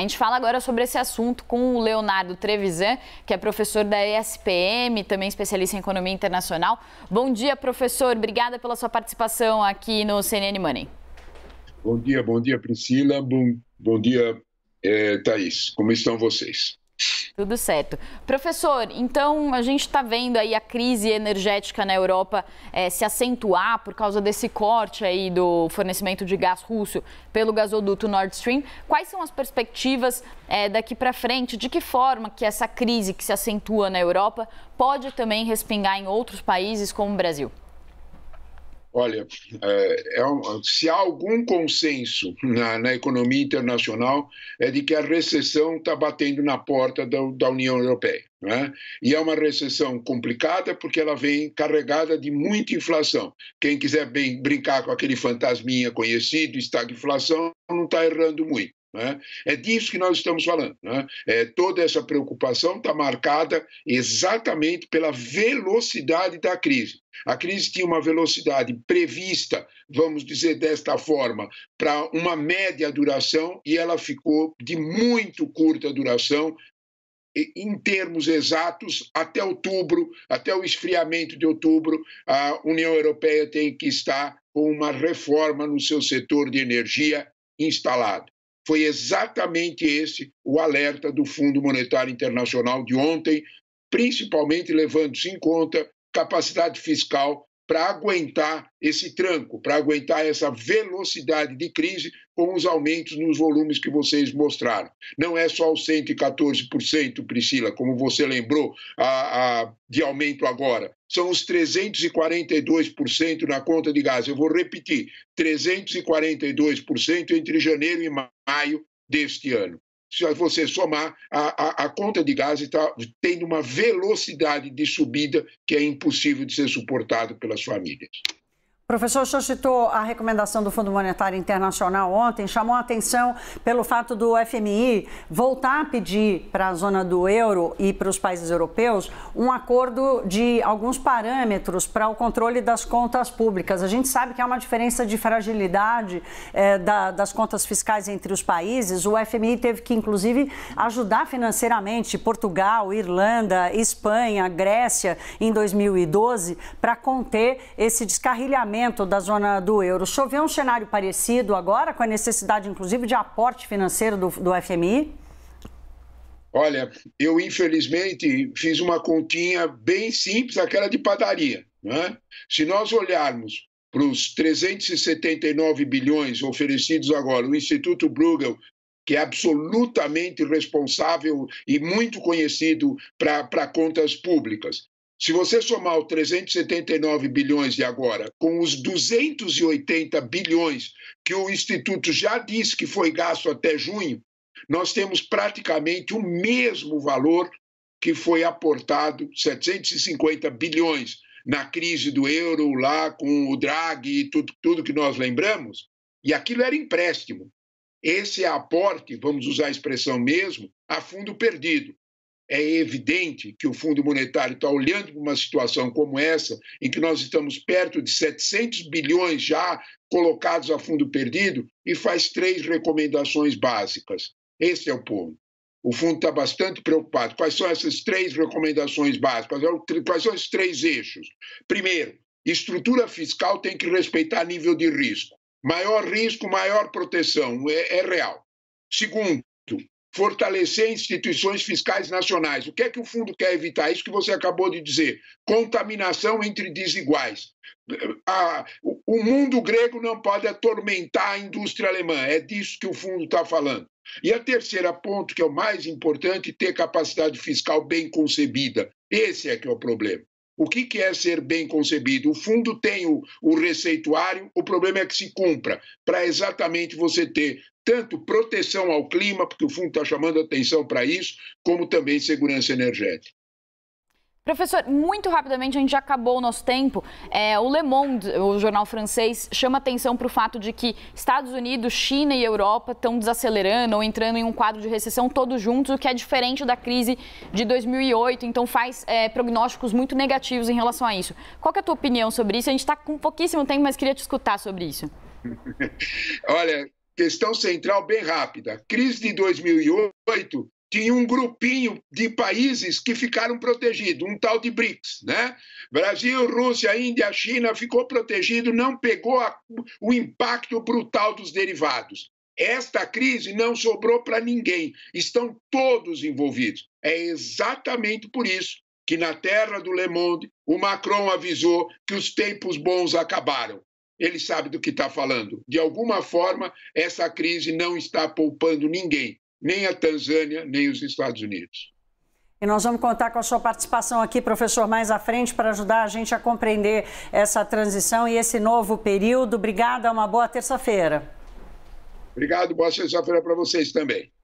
A gente fala agora sobre esse assunto com o Leonardo Trevisan, que é professor da ESPM, também especialista em economia internacional. Bom dia, professor. Obrigada pela sua participação aqui no CNN Money. Bom dia, bom dia, Priscila. Bom, bom dia, é, Thaís. Como estão vocês? Tudo certo. Professor, então a gente está vendo aí a crise energética na Europa é, se acentuar por causa desse corte aí do fornecimento de gás russo pelo gasoduto Nord Stream. Quais são as perspectivas é, daqui para frente? De que forma que essa crise que se acentua na Europa pode também respingar em outros países como o Brasil? Olha, é, é se há algum consenso na, na, economia internacional é de que a recessão está batendo na porta da, da União Europeia. Né? E é uma recessão complicada porque ela vem carregada de muita inflação. Quem quiser bem brincar com aquele fantasminha conhecido, estagflação, não está errando muito. Né? É disso que nós estamos falando. Né? É, toda essa preocupação está marcada exatamente pela velocidade da crise. A crise tinha uma velocidade prevista, vamos dizer desta forma, para uma média duração e ela ficou de muito curta duração em termos exatos, até outubro, até o esfriamento de outubro, a União Europeia tem que estar com uma reforma no seu setor de energia instalado. Foi exatamente esse o alerta do Fundo Monetário Internacional de ontem, principalmente levando-se em conta capacidade fiscal para aguentar esse tranco, para aguentar essa velocidade de crise com os aumentos nos volumes que vocês mostraram. Não é só os 114%, Priscila, como você lembrou, a, a, de aumento agora. São os 342% na conta de gás. Eu vou repetir: 342% entre janeiro e maio deste ano. Se você somar, a, a, a conta de gás está tendo uma velocidade de subida que é impossível de ser suportado pelas famílias. Professor, o senhor citou a recomendação do Fundo Monetário Internacional ontem, chamou a atenção pelo fato do FMI voltar a pedir para a zona do euro e para os países europeus um acordo de alguns parâmetros para o controle das contas públicas. A gente sabe que há uma diferença de fragilidade eh, da, das contas fiscais entre os países. O FMI teve que, inclusive, ajudar financeiramente Portugal, Irlanda, Espanha, Grécia em 2012 para conter esse descarrilhamento fechamento da zona do euro, choveu um cenário parecido agora, com a necessidade, inclusive, de aporte financeiro do, do FMI? Olha, eu infelizmente fiz uma continha bem simples, aquela de padaria. Né? Se nós olharmos para os 379 bilhões oferecidos agora, o Instituto Bruegel, que é absolutamente responsável e muito conhecido para contas públicas, se você somar os 379 bilhões de agora com os 280 bilhões que o Instituto já disse que foi gasto até junho, nós temos praticamente o mesmo valor que foi aportado, 750 bilhões, na crise do euro, lá com o Draghi e tudo, tudo que nós lembramos. E aquilo era empréstimo. Esse é aporte, vamos usar a expressão mesmo, a fundo perdido é evidente que o Fundo Monetário está olhando para uma situação como essa, em que nós estamos perto de 700 bilhões já colocados a fundo perdido, e faz três recomendações básicas. Esse é o ponto. O fundo está bastante preocupado. Quais são essas três recomendações básicas? É quais são esses três eixos? Primeiro, estrutura fiscal tem que respeitar nível de risco. Maior risco, maior proteção, é, é real. Segundo, fortalecer instituições fiscais nacionais. O que é que o fundo quer evitar? É isso que você acabou de dizer: contaminação entre desiguais. o mundo grego não pode atormentar a indústria alemã. É disso que o fundo está falando. E a terceira ponto, que é o mais importante, ter capacidade fiscal bem concebida. Esse é que é o problema. O que, é ser bem concebido? O fundo tem o, o receituário, o problema é que se cumpra, para exatamente você ter tanto proteção ao clima, porque o fundo está chamando atenção para isso, como também segurança energética. Professor, muito rapidamente, a gente já acabou o nosso tempo. É, o Le Monde, o jornal francês, chama atenção para o fato de que Estados Unidos, China e Europa estão desacelerando ou entrando em um quadro de recessão todos juntos, o que é diferente da crise de 2008. Então, faz é, prognósticos muito negativos em relação a isso. Qual é a tua opinião sobre isso? A gente está com pouquíssimo tempo, mas queria te escutar sobre isso. Olha, questão central bem rápida. A crise de 2008 tinha um grupinho de países que ficaram protegidos, um tal de BRICS, né? Brasil, Rússia, Índia, China ficou protegido, não pegou a, o impacto brutal dos derivados. Esta crise não sobrou para ninguém, estão todos envolvidos. É exatamente por isso que na terra do Le Monde o Macron avisou que os tempos bons acabaram ele sabe do que está falando. De alguma forma, essa crise não está poupando ninguém, nem a Tanzânia, nem os Estados Unidos. E nós vamos contar com a sua participação aqui, professor, mais à frente, para ajudar a gente a compreender essa transição e esse novo período. Obrigada, uma boa terça-feira. Obrigado, boa terça-feira para vocês também.